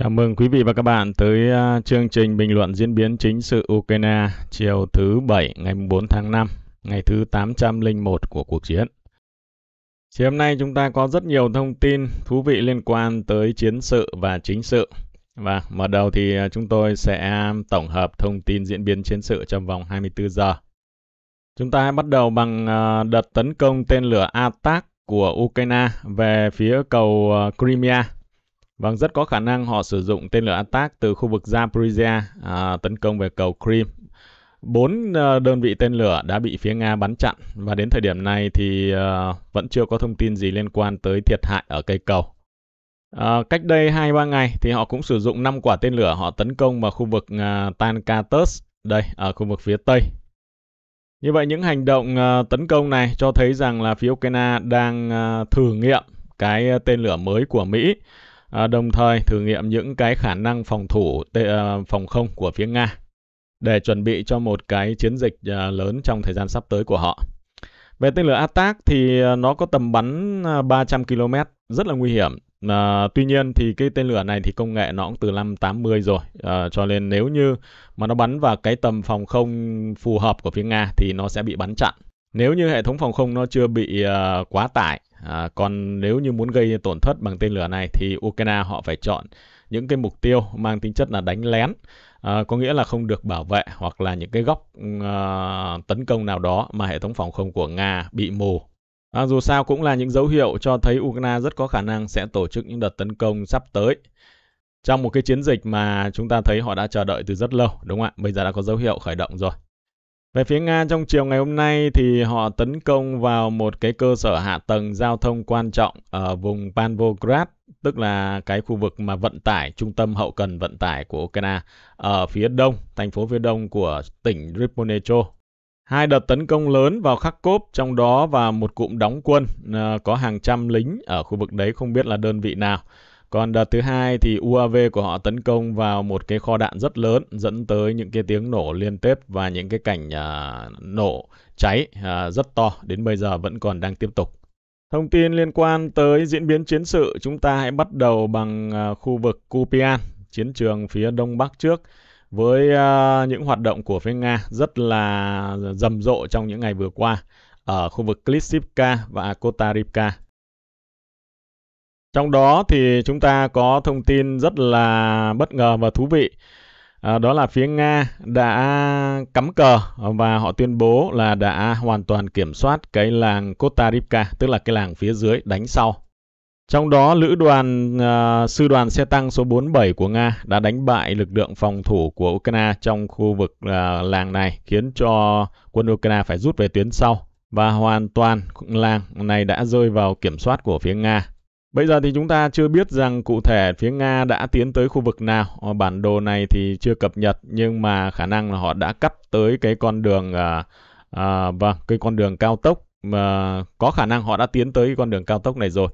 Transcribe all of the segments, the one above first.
Chào mừng quý vị và các bạn tới à, chương trình bình luận diễn biến chính sự Ukraine chiều thứ Bảy ngày 4 tháng 5, ngày thứ 801 của cuộc chiến. Chiều hôm nay chúng ta có rất nhiều thông tin thú vị liên quan tới chiến sự và chính sự. Và mở đầu thì à, chúng tôi sẽ tổng hợp thông tin diễn biến chiến sự trong vòng 24 giờ. Chúng ta bắt đầu bằng à, đợt tấn công tên lửa Atak của Ukraine về phía cầu Crimea Vâng, rất có khả năng họ sử dụng tên lửa attack từ khu vực Zaporizhia à, tấn công về cầu Crimea. Bốn à, đơn vị tên lửa đã bị phía Nga bắn chặn và đến thời điểm này thì uh, vẫn chưa có thông tin gì liên quan tới thiệt hại ở cây cầu. Uh, cách đây 2-3 ngày thì họ cũng sử dụng 5 quả tên lửa họ tấn công vào khu vực uh, Tankatus, đây ở khu vực phía Tây. Như vậy những hành động uh, tấn công này cho thấy rằng là phía Ukraine đang uh, thử nghiệm cái tên lửa mới của Mỹ à, đồng thời thử nghiệm những cái khả năng phòng thủ tê, à, phòng không của phía Nga để chuẩn bị cho một cái chiến dịch à, lớn trong thời gian sắp tới của họ. Về tên lửa Attack thì à, nó có tầm bắn 300 à, km, rất là nguy hiểm. À, tuy nhiên thì cái tên lửa này thì công nghệ nó cũng từ năm 80 rồi à, cho nên nếu như mà nó bắn vào cái tầm phòng không phù hợp của phía Nga thì nó sẽ bị bắn chặn. Nếu như hệ thống phòng không nó chưa bị uh, quá tải À, còn nếu như muốn gây tổn thất bằng tên lửa này thì Ukraine họ phải chọn những cái mục tiêu mang tính chất là đánh lén, à, có nghĩa là không được bảo vệ hoặc là những cái góc ừ, à, tấn công nào đó mà hệ thống phòng không của Nga bị mù. À, dù sao cũng là những dấu hiệu cho thấy Ukraine rất có khả năng sẽ tổ chức những đợt tấn công sắp tới. Trong một cái chiến dịch mà chúng ta thấy họ đã chờ đợi từ rất lâu, đúng không ạ? Bây giờ đã có dấu hiệu khởi động rồi. Về phía Nga trong chiều ngày hôm nay thì họ tấn công vào một cái cơ sở hạ tầng giao thông quan trọng ở vùng Panvograd, tức là cái khu vực mà vận tải, trung tâm hậu cần vận tải của Ukraine ở phía đông, thành phố phía đông của tỉnh Riponechko. Hai đợt tấn công lớn vào Kharkov, trong đó và một cụm đóng quân, ờ, có hàng trăm lính ở khu vực đấy không biết là đơn vị nào. Còn đợt thứ hai thì UAV của họ tấn công vào một cái kho đạn rất lớn dẫn tới những cái tiếng nổ liên tiếp và những cái cảnh à, nổ cháy à, rất to đến bây giờ vẫn còn đang tiếp tục. Thông tin liên quan tới diễn biến chiến sự, chúng ta hãy bắt đầu bằng à, khu vực Kupian, chiến trường phía đông bắc trước với uh, những hoạt động của phía Nga rất là rầm rộ trong những ngày vừa qua ở khu vực Klitsivka và Kotarivka. Trong đó thì chúng ta có thông tin rất là bất ngờ và thú vị. À, đó là phía Nga đã cắm cờ và họ tuyên bố là đã hoàn toàn kiểm soát cái làng Kotarivka, tức là cái làng phía dưới đánh sau. Trong đó, lữ đoàn uh, sư đoàn xe tăng số 47 của Nga đã đánh bại lực lượng phòng thủ của Ukraine trong khu vực uh, làng này, khiến cho quân Ukraine phải rút về tuyến sau. Và hoàn toàn làng này đã rơi vào kiểm soát của phía Nga Bây giờ thì chúng ta chưa biết rằng cụ thể phía Nga đã tiến tới khu vực nào. Bản đồ này thì chưa cập nhật nhưng mà khả năng là họ đã cắt tới cái con đường à, à, vâng, cái con đường cao tốc mà có khả năng họ đã tiến tới con đường cao tốc này rồi.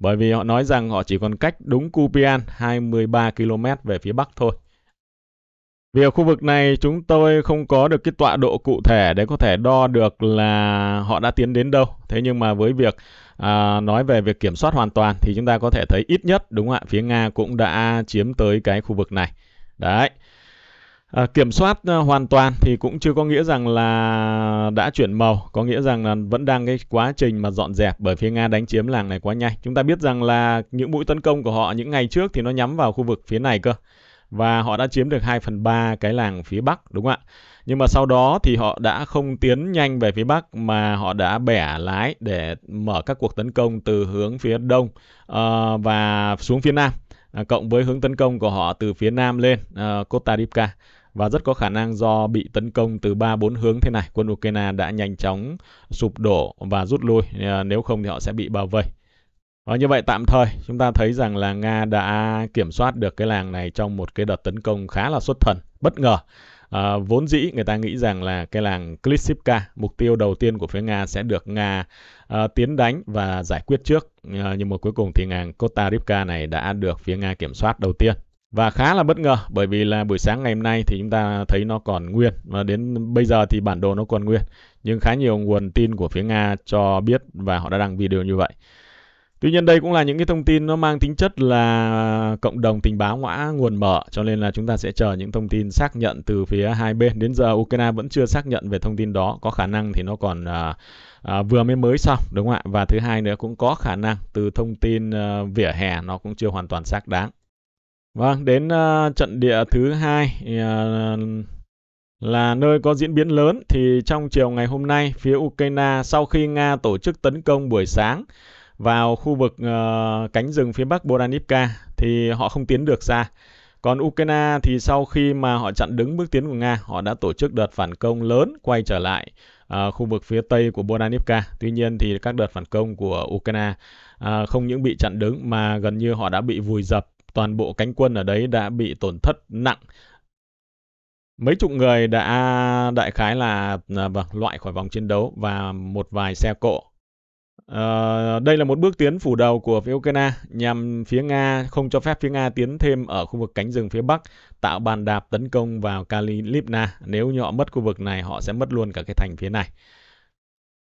Bởi vì họ nói rằng họ chỉ còn cách đúng Kupian 23 km về phía bắc thôi. Vì ở khu vực này chúng tôi không có được cái tọa độ cụ thể để có thể đo được là họ đã tiến đến đâu. Thế nhưng mà với việc à, nói về việc kiểm soát hoàn toàn thì chúng ta có thể thấy ít nhất đúng không ạ phía nga cũng đã chiếm tới cái khu vực này đấy À, kiểm soát à, hoàn toàn thì cũng chưa có nghĩa rằng là đã chuyển màu, có nghĩa rằng là vẫn đang cái quá trình mà dọn dẹp bởi phía Nga đánh chiếm làng này quá nhanh. Chúng ta biết rằng là những mũi tấn công của họ những ngày trước thì nó nhắm vào khu vực phía này cơ. Và họ đã chiếm được 2 phần 3 cái làng phía Bắc đúng không ạ? nhưng mà sau đó thì họ đã không tiến nhanh về phía bắc mà họ đã bẻ lái để mở các cuộc tấn công từ hướng phía đông uh, và xuống phía nam à, cộng với hướng tấn công của họ từ phía nam lên uh, Costa Rica và rất có khả năng do bị tấn công từ ba bốn hướng thế này, quân Ukraine đã nhanh chóng sụp đổ và rút lui, à, nếu không thì họ sẽ bị bao vây. Và như vậy tạm thời chúng ta thấy rằng là Nga đã kiểm soát được cái làng này trong một cái đợt tấn công khá là xuất thần, bất ngờ. À, vốn dĩ người ta nghĩ rằng là cái làng Klitsivka, mục tiêu đầu tiên của phía Nga sẽ được Nga à, tiến đánh và giải quyết trước. À, nhưng mà cuối cùng thì làng Kotarivka này đã được phía Nga kiểm soát đầu tiên. Và khá là bất ngờ bởi vì là buổi sáng ngày hôm nay thì chúng ta thấy nó còn nguyên và đến bây giờ thì bản đồ nó còn nguyên. Nhưng khá nhiều nguồn tin của phía Nga cho biết và họ đã đăng video như vậy. Tuy nhiên đây cũng là những cái thông tin nó mang tính chất là cộng đồng tình báo ngõa nguồn mở cho nên là chúng ta sẽ chờ những thông tin xác nhận từ phía hai bên. Đến giờ Ukraine vẫn chưa xác nhận về thông tin đó, có khả năng thì nó còn à, à, vừa mới mới xong đúng không ạ? Và thứ hai nữa cũng có khả năng từ thông tin à, vỉa hè nó cũng chưa hoàn toàn xác đáng. Vâng, đến à, trận địa thứ hai à, là nơi có diễn biến lớn thì trong chiều ngày hôm nay phía Ukraine sau khi Nga tổ chức tấn công buổi sáng vào khu vực uh, cánh rừng phía bắc Boranivka thì họ không tiến được ra. Còn Ukraine thì sau khi mà họ chặn đứng bước tiến của Nga, họ đã tổ chức đợt phản công lớn quay trở lại uh, khu vực phía tây của Boranivka. Tuy nhiên thì các đợt phản công của Ukraine uh, không những bị chặn đứng mà gần như họ đã bị vùi dập. Toàn bộ cánh quân ở đấy đã bị tổn thất nặng. Mấy chục người đã đại khái là uh, loại khỏi vòng chiến đấu và một vài xe cộ Ờ, đây là một bước tiến phủ đầu của phía Ukraine nhằm phía Nga không cho phép phía Nga tiến thêm ở khu vực cánh rừng phía Bắc, tạo bàn đạp tấn công vào Kalilipna. Nếu như họ mất khu vực này, họ sẽ mất luôn cả cái thành phía này.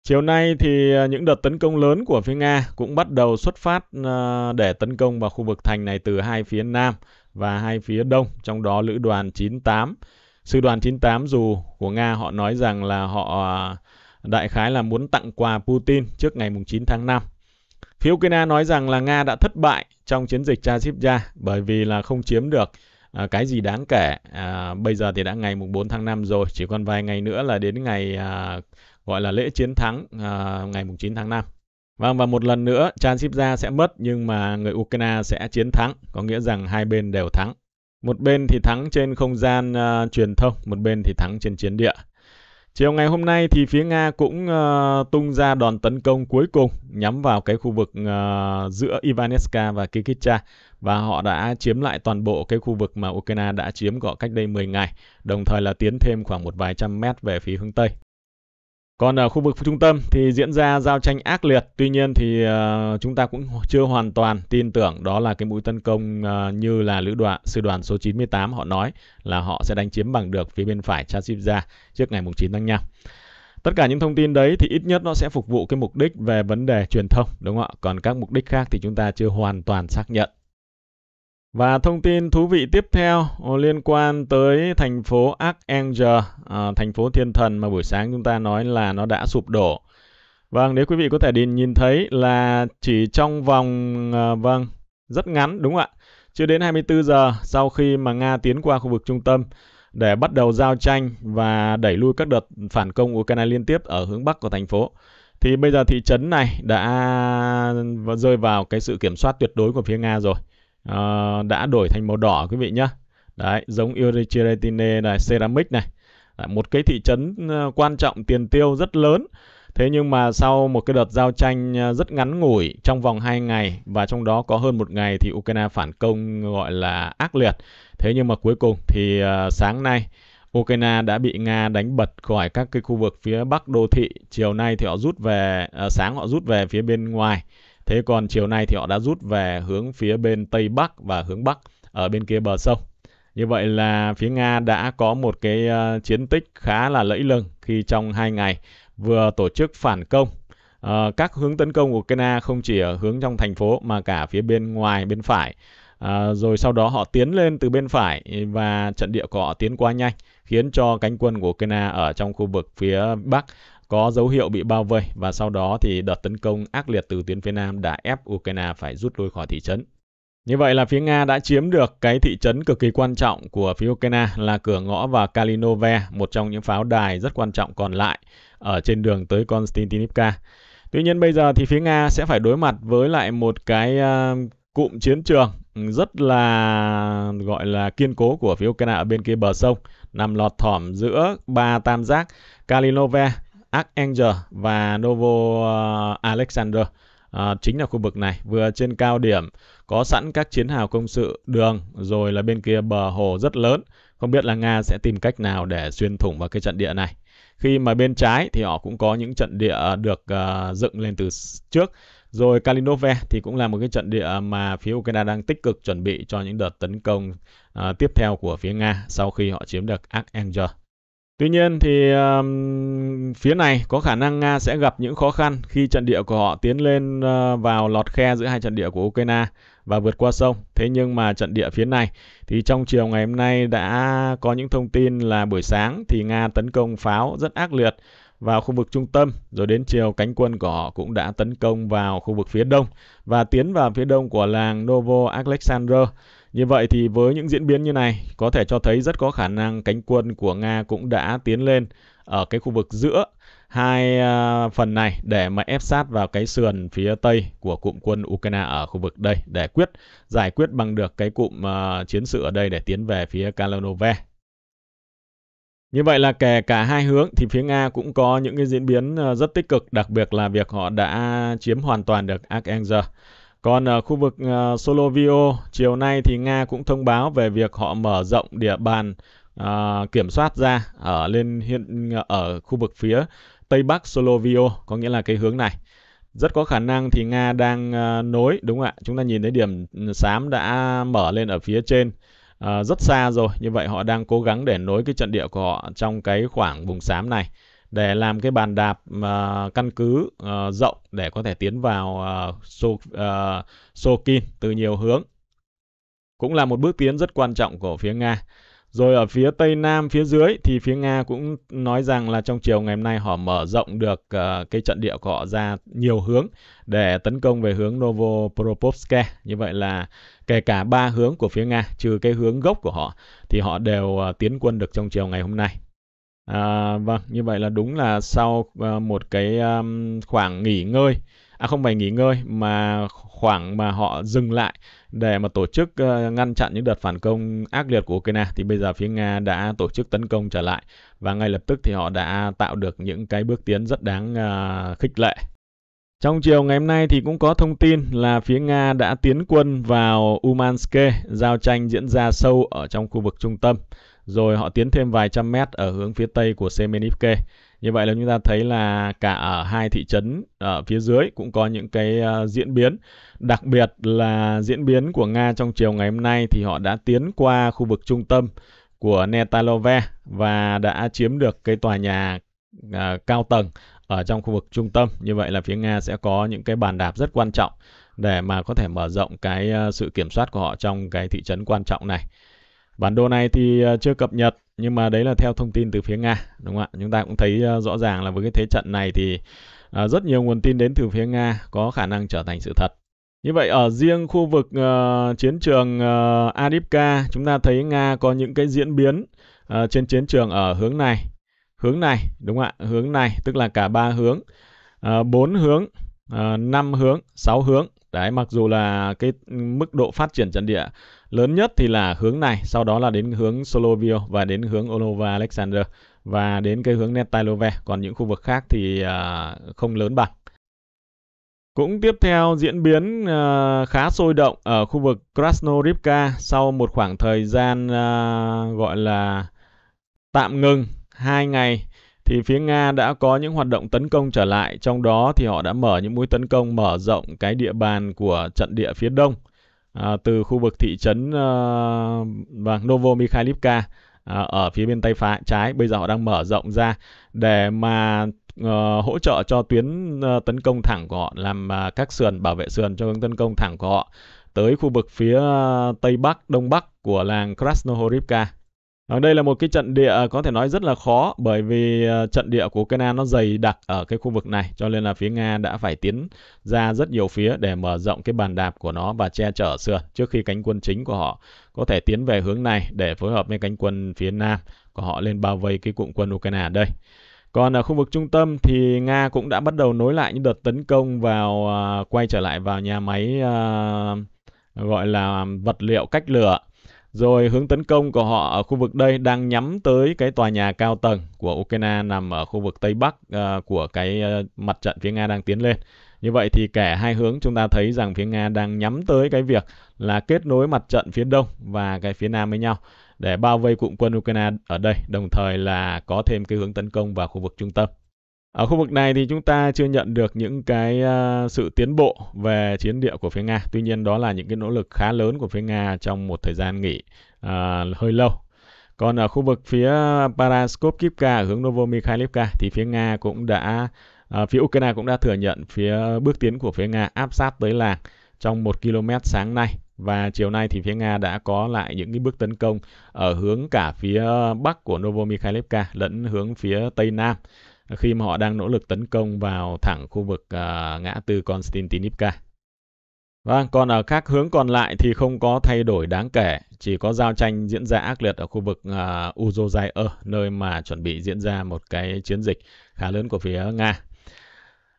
Chiều nay thì ờ, những đợt tấn công lớn của phía Nga cũng bắt đầu xuất phát ờ, để tấn công vào khu vực thành này từ hai phía Nam và hai phía Đông, trong đó lữ đoàn 98. Sư đoàn 98 dù của Nga họ nói rằng là họ đại khái là muốn tặng quà Putin trước ngày 9 tháng 5. Phía Ukraine nói rằng là Nga đã thất bại trong chiến dịch chasiv bởi vì là không chiếm được à, cái gì đáng kể. À, bây giờ thì đã ngày 4 tháng 5 rồi, chỉ còn vài ngày nữa là đến ngày à, gọi là lễ chiến thắng à, ngày 9 tháng 5. Vâng, và một lần nữa chasiv sẽ mất nhưng mà người Ukraine sẽ chiến thắng, có nghĩa rằng hai bên đều thắng. Một bên thì thắng trên không gian uh, truyền thông, một bên thì thắng trên chiến địa. Chiều ngày hôm nay thì phía Nga cũng uh, tung ra đòn tấn công cuối cùng nhắm vào cái khu vực uh, giữa Ivanetska và Kikicha và họ đã chiếm lại toàn bộ cái khu vực mà Ukraine đã chiếm gọn cách đây 10 ngày, đồng thời là tiến thêm khoảng một vài trăm mét về phía hướng Tây. Còn ở khu vực trung tâm thì diễn ra giao tranh ác liệt, tuy nhiên thì uh, chúng ta cũng chưa hoàn toàn tin tưởng đó là cái mũi tấn công uh, như là lữ đoàn sư đoàn số 98 họ nói là họ sẽ đánh chiếm bằng được phía bên phải Chasiv trước ngày mùng 9 tháng 5. Tất cả những thông tin đấy thì ít nhất nó sẽ phục vụ cái mục đích về vấn đề truyền thông đúng không ạ? Còn các mục đích khác thì chúng ta chưa hoàn toàn xác nhận. Và thông tin thú vị tiếp theo ờ, liên quan tới thành phố Archangel, à, ờ, thành phố thiên thần mà buổi sáng chúng ta nói là nó đã sụp đổ. Vâng, nếu quý vị có thể đi nhìn thấy là chỉ trong vòng à, vâng, rất ngắn đúng không ạ? Chưa đến 24 giờ sau khi mà Nga tiến qua khu vực trung tâm để bắt đầu giao tranh và đẩy lui các đợt phản công của Ukraine liên tiếp ở hướng bắc của thành phố. Thì bây giờ thị trấn này đã rơi vào cái sự kiểm soát tuyệt đối của phía Nga rồi. Ờ, đã đổi thành màu đỏ quý vị nhé đấy giống Urichiretine này ceramic này đấy, một cái thị trấn ờ, quan trọng tiền tiêu rất lớn Thế nhưng mà sau một cái đợt giao tranh ờ, rất ngắn ngủi trong vòng 2 ngày và trong đó có hơn một ngày thì Ukraine phản công gọi là ác liệt. Thế nhưng mà cuối cùng thì sáng nay Ukraine đã bị Nga đánh bật khỏi các cái khu vực phía bắc đô thị. Chiều nay thì họ rút về, sáng họ rút về phía bên ngoài Thế còn chiều nay thì họ đã rút về hướng phía bên Tây Bắc và hướng Bắc ở bên kia bờ sông. Như vậy là phía Nga đã có một cái ờ, chiến tích khá là lẫy lừng khi trong hai ngày vừa tổ chức phản công. Ờ, các hướng tấn công của Ukraine không chỉ ở hướng trong thành phố mà cả phía bên ngoài bên phải. Ờ, rồi sau đó họ tiến lên từ bên phải và trận địa của họ tiến quá nhanh khiến cho cánh quân của Ukraine ở trong khu vực phía Bắc có dấu hiệu bị bao vây và sau đó thì đợt tấn công ác liệt từ tuyến phía Nam đã ép Ukraine phải rút lui khỏi thị trấn. Như vậy là phía Nga đã chiếm được cái thị trấn cực kỳ quan trọng của phía Ukraine là cửa ngõ và Kalinove, một trong những pháo đài rất quan trọng còn lại ở trên đường tới Konstantinivka. Tuy nhiên bây giờ thì phía Nga sẽ phải đối mặt với lại một cái ờ, cụm chiến trường rất là gọi là kiên cố của phía Ukraine ở bên kia bờ sông, nằm lọt thỏm giữa ba tam giác Kalinove, Archangel và Novo ờ, Alexander. À, chính là khu vực này vừa trên cao điểm có sẵn các chiến hào công sự đường rồi là bên kia bờ hồ rất lớn không biết là nga sẽ tìm cách nào để xuyên thủng vào cái trận địa này khi mà bên trái thì họ cũng có những trận địa được uh, dựng lên từ trước rồi Kalinove thì cũng là một cái trận địa mà phía Ukraine đang tích cực chuẩn bị cho những đợt tấn công uh, tiếp theo của phía Nga sau khi họ chiếm được Archangel. Tuy nhiên thì um, phía này có khả năng Nga sẽ gặp những khó khăn khi trận địa của họ tiến lên uh, vào lọt khe giữa hai trận địa của Ukraine và vượt qua sông. Thế nhưng mà trận địa phía này thì trong chiều ngày hôm nay đã có những thông tin là buổi sáng thì Nga tấn công pháo rất ác liệt vào khu vực trung tâm, rồi đến chiều cánh quân của họ cũng đã tấn công vào khu vực phía đông và tiến vào phía đông của làng Novo Alexander như vậy thì với những diễn biến như này, có thể cho thấy rất có khả năng cánh quân của Nga cũng đã tiến lên ở cái khu vực giữa hai à, phần này để mà ép sát vào cái sườn phía tây của cụm quân Ukraine ở khu vực đây để quyết giải quyết bằng được cái cụm à, chiến sự ở đây để tiến về phía Kalanove. Như vậy là kể cả hai hướng thì phía Nga cũng có những cái diễn biến à, rất tích cực, đặc biệt là việc họ đã chiếm hoàn toàn được Arkhangelsk. Còn ở ờ, khu vực uh, ờ, Solovio, chiều nay thì Nga cũng thông báo về việc họ mở rộng địa bàn uh, kiểm soát ra ở lên hiện ở khu vực phía tây bắc Solovio, có nghĩa là cái hướng này. Rất có khả năng thì Nga đang uh, nối đúng không ạ? Chúng ta nhìn thấy điểm ừ, xám đã mở lên ở phía trên uh, rất xa rồi, như vậy họ đang cố gắng để nối cái trận địa của họ trong cái khoảng vùng xám này để làm cái bàn đạp uh, căn cứ uh, rộng để có thể tiến vào uh, so, uh, từ nhiều hướng. Cũng là một bước tiến rất quan trọng của phía Nga. Rồi ở phía Tây Nam phía dưới thì phía Nga cũng nói rằng là trong chiều ngày hôm nay họ mở rộng được uh, cái trận địa của họ ra nhiều hướng để tấn công về hướng Novopropovske. Như vậy là kể cả ba hướng của phía Nga trừ cái hướng gốc của họ thì họ đều uh, tiến quân được trong chiều ngày hôm nay. À, vâng, như vậy là đúng là sau uh, một cái um, khoảng nghỉ ngơi, à không phải nghỉ ngơi mà khoảng mà họ dừng lại để mà tổ chức uh, ngăn chặn những đợt phản công ác liệt của Ukraine thì bây giờ phía Nga đã tổ chức tấn công trở lại và ngay lập tức thì họ đã tạo được những cái bước tiến rất đáng uh, khích lệ. Trong chiều ngày hôm nay thì cũng có thông tin là phía Nga đã tiến quân vào Umansk, giao tranh diễn ra sâu ở trong khu vực trung tâm rồi họ tiến thêm vài trăm mét ở hướng phía tây của Semenivke. Như vậy là chúng ta thấy là cả ở hai thị trấn ở phía dưới cũng có những cái uh, diễn biến. Đặc biệt là diễn biến của Nga trong chiều ngày hôm nay thì họ đã tiến qua khu vực trung tâm của Netalove và đã chiếm được cái tòa nhà uh, cao tầng ở trong khu vực trung tâm. Như vậy là phía Nga sẽ có những cái bàn đạp rất quan trọng để mà có thể mở rộng cái uh, sự kiểm soát của họ trong cái thị trấn quan trọng này. Bản đồ này thì à, chưa cập nhật nhưng mà đấy là theo thông tin từ phía Nga đúng không ạ? Chúng ta cũng thấy à, rõ ràng là với cái thế trận này thì à, rất nhiều nguồn tin đến từ phía Nga có khả năng trở thành sự thật. Như vậy ở riêng khu vực uh, chiến trường uh, Adipka chúng ta thấy Nga có những cái diễn biến uh, trên chiến trường ở hướng này, hướng này đúng không ạ? Hướng này tức là cả ba hướng, uh, 4 hướng, uh, hướng, sáu hướng. Đấy mặc dù là cái mức độ phát triển trận địa Lớn nhất thì là hướng này, sau đó là đến hướng Solovio và đến hướng Olova Alexander và đến cái hướng Netailove, còn những khu vực khác thì uh, không lớn bằng. Cũng tiếp theo diễn biến uh, khá sôi động ở khu vực Krasnorivka sau một khoảng thời gian uh, gọi là tạm ngừng 2 ngày thì phía Nga đã có những hoạt động tấn công trở lại, trong đó thì họ đã mở những mũi tấn công mở rộng cái địa bàn của trận địa phía đông à, từ khu vực thị trấn à, vâng Novo Mikhailivka à, ở phía bên tay phải trái bây giờ họ đang mở rộng ra để mà uh, hỗ trợ cho tuyến uh, tấn công thẳng của họ làm uh, các sườn bảo vệ sườn cho hướng tấn công thẳng của họ tới khu vực phía uh, tây bắc đông bắc của làng Krasnohorivka À, đây là một cái trận địa à, có thể nói rất là khó bởi vì à, trận địa của Ukraine nó dày đặc ở cái khu vực này cho nên là phía Nga đã phải tiến ra rất nhiều phía để mở rộng cái bàn đạp của nó và che chở sườn trước khi cánh quân chính của họ có thể tiến về hướng này để phối hợp với cánh quân phía Nam của họ lên bao vây cái cụm quân Ukraine ở đây. Còn ở khu vực trung tâm thì Nga cũng đã bắt đầu nối lại những đợt tấn công vào à, quay trở lại vào nhà máy uh, gọi là vật liệu cách lửa rồi hướng tấn công của họ ở khu vực đây đang nhắm tới cái tòa nhà cao tầng của Ukraine nằm ở khu vực Tây Bắc uh, của cái uh, mặt trận phía Nga đang tiến lên. Như vậy thì kẻ hai hướng chúng ta thấy rằng phía Nga đang nhắm tới cái việc là kết nối mặt trận phía Đông và cái phía Nam với nhau để bao vây cụm quân Ukraine ở đây, đồng thời là có thêm cái hướng tấn công vào khu vực trung tâm. Ở khu vực này thì chúng ta chưa nhận được những cái à, sự tiến bộ về chiến địa của phía Nga. Tuy nhiên đó là những cái nỗ lực khá lớn của phía Nga trong một thời gian nghỉ uh, hơi lâu. Còn ở khu vực phía Paraskopivka ở hướng Novomikhailivka thì phía Nga cũng đã uh, phía Ukraine cũng đã thừa nhận phía bước tiến của phía Nga áp sát tới làng trong một km sáng nay và chiều nay thì phía Nga đã có lại những cái bước tấn công ở hướng cả phía bắc của Novomikhailivka lẫn hướng phía tây nam khi mà họ đang nỗ lực tấn công vào thẳng khu vực uh, ngã tư Konstantinivka. Vâng, còn ở các hướng còn lại thì không có thay đổi đáng kể, chỉ có giao tranh diễn ra ác liệt ở khu vực uh, à, Uzozair, nơi mà chuẩn bị diễn ra một cái chiến dịch khá lớn của phía Nga.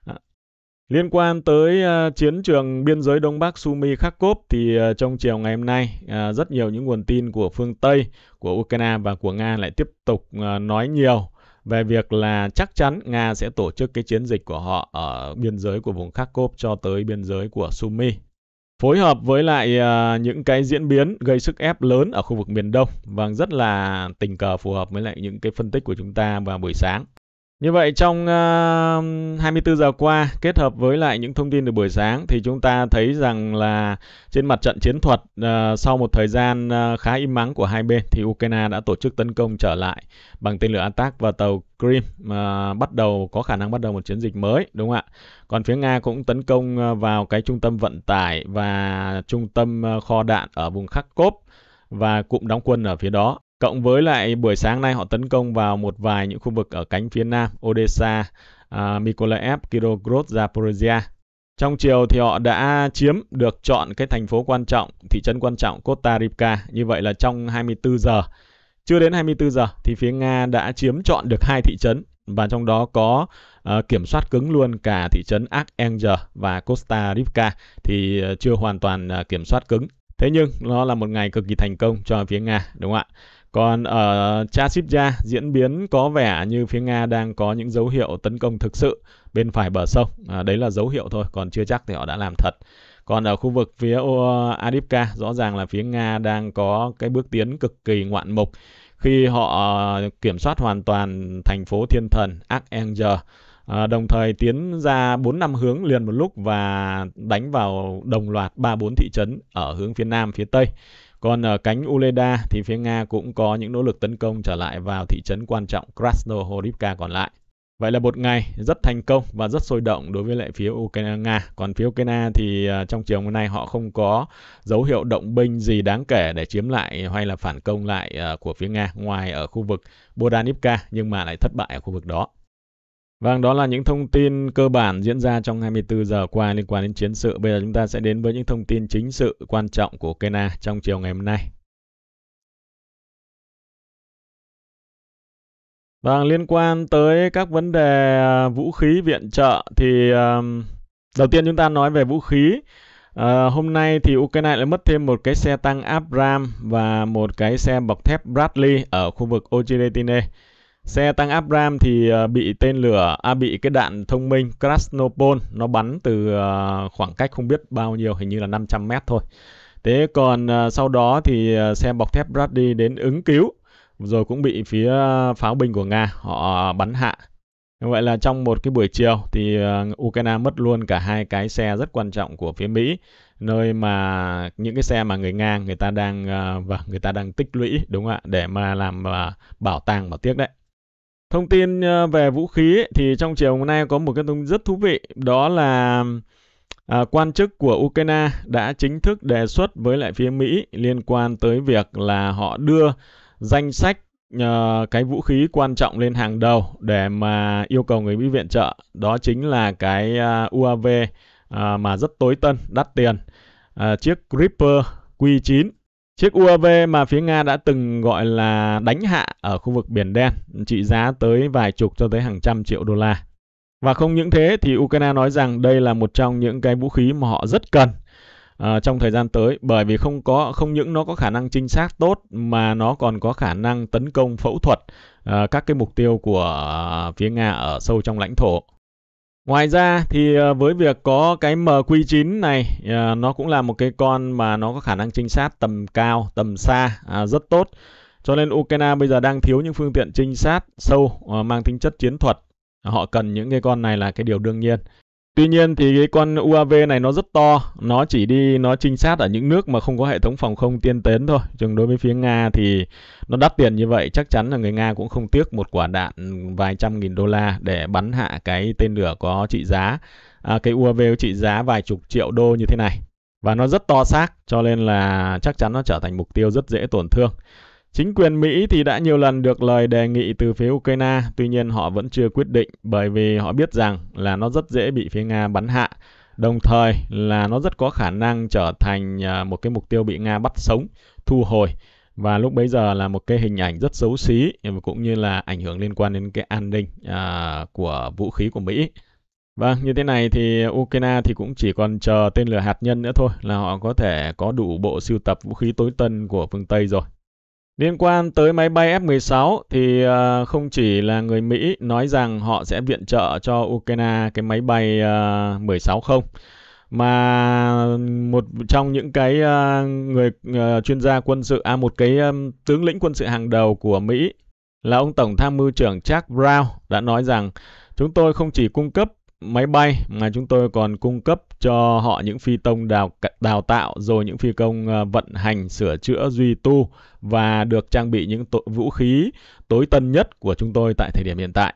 À, liên quan tới uh, chiến trường biên giới Đông Bắc Sumy Kharkov thì uh, trong chiều ngày hôm nay uh, rất nhiều những nguồn tin của phương Tây, của Ukraine và của Nga lại tiếp tục uh, nói nhiều về việc là chắc chắn Nga sẽ tổ chức cái chiến dịch của họ ở biên giới của vùng Kharkov cho tới biên giới của Sumy. Phối hợp với lại uh, những cái diễn biến gây sức ép lớn ở khu vực miền Đông và vâng, rất là tình cờ phù hợp với lại những cái phân tích của chúng ta vào buổi sáng. Như vậy trong uh, ờ, 24 giờ qua kết hợp với lại những thông tin từ buổi sáng thì chúng ta thấy rằng là trên mặt trận chiến thuật uh, sau một thời gian uh, khá im mắng của hai bên thì Ukraine đã tổ chức tấn công trở lại bằng tên lửa Attack và tàu Crimea uh, bắt đầu có khả năng bắt đầu một chiến dịch mới đúng không ạ? Còn phía Nga cũng tấn công vào cái trung tâm vận tải và trung tâm kho đạn ở vùng Kharkov và cụm đóng quân ở phía đó cộng với lại buổi sáng nay họ tấn công vào một vài những khu vực ở cánh phía nam Odessa, uh, Mykolaiv, Kirogrod, Zaporizhia. Trong chiều thì họ đã chiếm được chọn cái thành phố quan trọng, thị trấn quan trọng Kotarivka. Như vậy là trong 24 giờ, chưa đến 24 giờ thì phía Nga đã chiếm chọn được hai thị trấn và trong đó có uh, kiểm soát cứng luôn cả thị trấn Archangel và Costa thì à, chưa hoàn toàn uh, kiểm soát cứng. Thế nhưng nó là một ngày cực kỳ thành công cho phía Nga đúng không ạ? Còn ở ờ, Chasivya, diễn biến có vẻ như phía Nga đang có những dấu hiệu tấn công thực sự bên phải bờ sông. À, đấy là dấu hiệu thôi, còn chưa chắc thì họ đã làm thật. Còn ở khu vực phía ờ, Adipka, rõ ràng là phía Nga đang có cái bước tiến cực kỳ ngoạn mục khi họ ờ, kiểm soát hoàn toàn thành phố thiên thần Archangel à, đồng thời tiến ra 4 năm hướng liền một lúc và đánh vào đồng loạt 3 4 thị trấn ở hướng phía nam phía tây. Còn ở ờ, cánh Uleda thì phía Nga cũng có những nỗ lực tấn công trở lại vào thị trấn quan trọng Krasnohorivka còn lại. Vậy là một ngày rất thành công và rất sôi động đối với lại phía Ukraine Nga. Còn phía Ukraine thì ờ, trong chiều hôm nay họ không có dấu hiệu động binh gì đáng kể để chiếm lại hay là phản công lại ờ, của phía Nga ngoài ở khu vực Bodanivka nhưng mà lại thất bại ở khu vực đó. Vâng, đó là những thông tin cơ bản diễn ra trong 24 giờ qua liên quan đến chiến sự. Bây giờ chúng ta sẽ đến với những thông tin chính sự quan trọng của Kena trong chiều ngày hôm nay. Vâng, liên quan tới các vấn đề à, vũ khí viện trợ thì đầu tiên chúng ta nói về vũ khí. À, hôm nay thì Ukraine lại mất thêm một cái xe tăng Abram và một cái xe bọc thép Bradley ở khu vực Ochiretine. Xe tăng Abram thì ờ, bị tên lửa à bị cái đạn thông minh Krasnopol nó bắn từ ờ, khoảng cách không biết bao nhiêu, hình như là 500 mét thôi. Thế còn ờ, sau đó thì xe bọc thép Bradley đến ứng cứu rồi cũng bị phía pháo binh của Nga họ bắn hạ. Như vậy là trong một cái buổi chiều thì Ukraine mất luôn cả hai cái xe rất quan trọng của phía Mỹ nơi mà những cái xe mà người Nga người ta đang và vâng, người ta đang tích lũy đúng không ạ để mà làm bảo tàng bảo tiếc đấy. Thông tin ờ, về vũ khí thì trong chiều hôm nay có một cái thông tin rất thú vị đó là à, quan chức của Ukraine đã chính thức đề xuất với lại phía Mỹ liên quan tới việc là họ đưa danh sách uh, cái vũ khí quan trọng lên hàng đầu để mà yêu cầu người Mỹ viện trợ đó chính là cái uh, à, UAV uh, à, mà rất tối tân, đắt tiền uh, chiếc Gripper Q9 Chiếc UAV mà phía Nga đã từng gọi là đánh hạ ở khu vực Biển Đen trị giá tới vài chục cho tới hàng trăm triệu đô la. Và không những thế thì Ukraine nói rằng đây là một trong những cái vũ khí mà họ rất cần À, trong thời gian tới bởi vì không có không những nó có khả năng chính xác tốt mà nó còn có khả năng tấn công phẫu thuật à, các cái mục tiêu của à, phía Nga ở sâu trong lãnh thổ. Ngoài ra thì ờ, với việc có cái MQ9 này ờ, nó cũng là một cái con mà nó có khả năng trinh sát tầm cao, tầm xa à, rất tốt. Cho nên Ukraine bây giờ đang thiếu những phương tiện trinh sát sâu ờ, mang tính chất chiến thuật. Họ cần những cái con này là cái điều đương nhiên. Tuy nhiên thì cái con UAV này nó rất to, nó chỉ đi nó trinh sát ở những nước mà không có hệ thống phòng không tiên tiến thôi. Chừng đối với phía Nga thì nó đắt tiền như vậy, chắc chắn là người Nga cũng không tiếc một quả đạn vài trăm nghìn đô la để bắn hạ cái tên lửa có trị giá à, cái UAV có trị giá vài chục triệu đô như thế này. Và nó rất to xác cho nên là chắc chắn nó trở thành mục tiêu rất dễ tổn thương. Chính quyền Mỹ thì đã nhiều lần được lời đề nghị từ phía Ukraine, tuy nhiên họ vẫn chưa quyết định bởi vì họ biết rằng là nó rất dễ bị phía Nga bắn hạ, đồng thời là nó rất có khả năng trở thành à, một cái mục tiêu bị Nga bắt sống, thu hồi và lúc bấy giờ là một cái hình ảnh rất xấu xí à, cũng như là ảnh hưởng liên quan đến cái an ninh à, của vũ khí của Mỹ. Vâng, như thế này thì Ukraine thì cũng chỉ còn chờ tên lửa hạt nhân nữa thôi là họ có thể có đủ bộ sưu tập vũ khí tối tân của phương Tây rồi. Liên quan tới máy bay F-16 thì à, không chỉ là người Mỹ nói rằng họ sẽ viện trợ cho Ukraine cái máy bay 16 à, không mà một trong những cái à, người chuyên gia quân sự à một cái tướng lĩnh quân sự hàng đầu của Mỹ là ông tổng tham mưu trưởng Chuck Brown đã nói rằng chúng tôi không chỉ cung cấp máy bay mà chúng tôi còn cung cấp cho họ những phi tông đào đào tạo rồi những phi công ờ, vận hành sửa chữa duy tu và được trang bị những vũ khí tối tân nhất của chúng tôi tại thời điểm hiện tại.